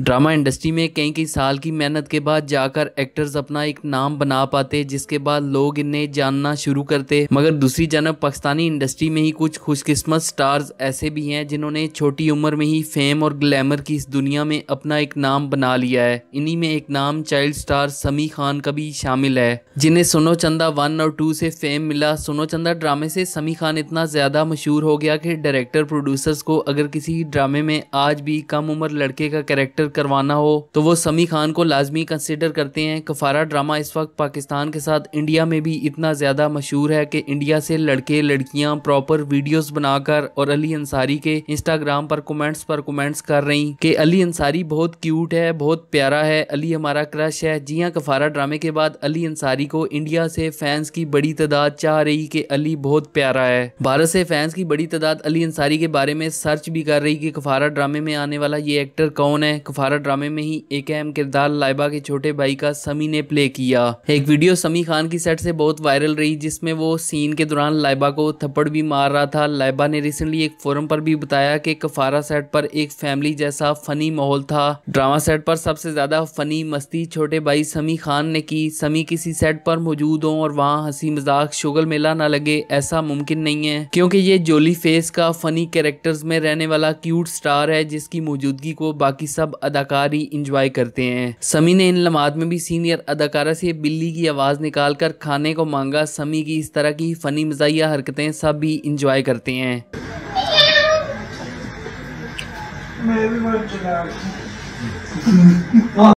drama industry में कई कई साल की मेहनत के बाद जाकर एक्टर्स अपना एक नाम बना पाते जिसके बाद लोग इन्हें जानना शुरू करते मगर दूसरी जानब पाकिस्तानी इंडस्ट्री में ही कुछ खुशकिस्मत स्टार्स ऐसे भी हैं जिन्होंने छोटी उम्र में ही फेम और ग्लैमर की इस दुनिया में अपना एक नाम बना लिया है इन्हीं में एक नाम चाइल्ड स्टार समी खान का भी शामिल है जिन्हें सोनो चंदा वन और टू से फेम मिला सोनो चंदा ड्रामे से समी खान इतना ज़्यादा मशहूर हो गया कि डायरेक्टर प्रोड्यूसर्स को अगर किसी ड्रामे में आज भी कम उम्र लड़के का कैरेक्टर कंसिडर करवाना हो तो वो समी खान को लाजमी कंसिडर करते हैं कफारा ड्रामा इस वक्त पाकिस्तान के साथ इंडिया में भी इतना ज़्यादा मशहूर है कि इंडिया से लड़के लड़कियाँ प्रॉपर वीडियोस बनाकर और अली अंसारी के इंस्टाग्राम पर कमेंट्स पर कमेंट्स कर रही कि अली अंसारी बहुत क्यूट है बहुत प्यारा है अली हमारा क्रश है जी हाँ कफारा ड्रामे के बाद अली अंसारी को इंडिया से फैंस की बड़ी तादाद चाह रही कि अली बहुत प्यारा है भारत से फैंस की बड़ी तादाद अली अंसारी के बारे में सर्च भी कर रही कि कफारा ड्रामे में आने वाला ये एक्टर कौन है कुफारा ड्रामे में ही एक अहम किरदार लाइबा के छोटे भाई का समी ने प्ले किया एक वीडियो समी खान की सेट से बहुत वायरल रही जिसमें वो सीन के दौरान लाइबा को थप्पड़ भी मार रहा था लाइबा ने रिसेंटली एक फोरम पर भी बताया कि कफारा सेट पर एक फैमिली जैसा फनी माहौल था ड्रामा सेट पर सबसे ज्यादा फनी मस्ती छोटे भाई समी खान ने की समी किसी सेट पर मौजूद हो और वहाँ हंसी मजाक शुगल मेला ना लगे ऐसा मुमकिन नहीं है क्योंकि ये जोली फेस का फनी कैरेक्टर्स में रहने वाला क्यूट स्टार है जिसकी मौजूदगी को बाकी सब अदाकारी इंजॉय करते हैं समी ने इन लम्हात में भी सीनियर अदाकारा से बिल्ली की आवाज़ निकाल कर खाने को मांगा समी की इस तरह की फ़नी मजाया हरकतें सब भी इंजॉय करते हैं मैं भी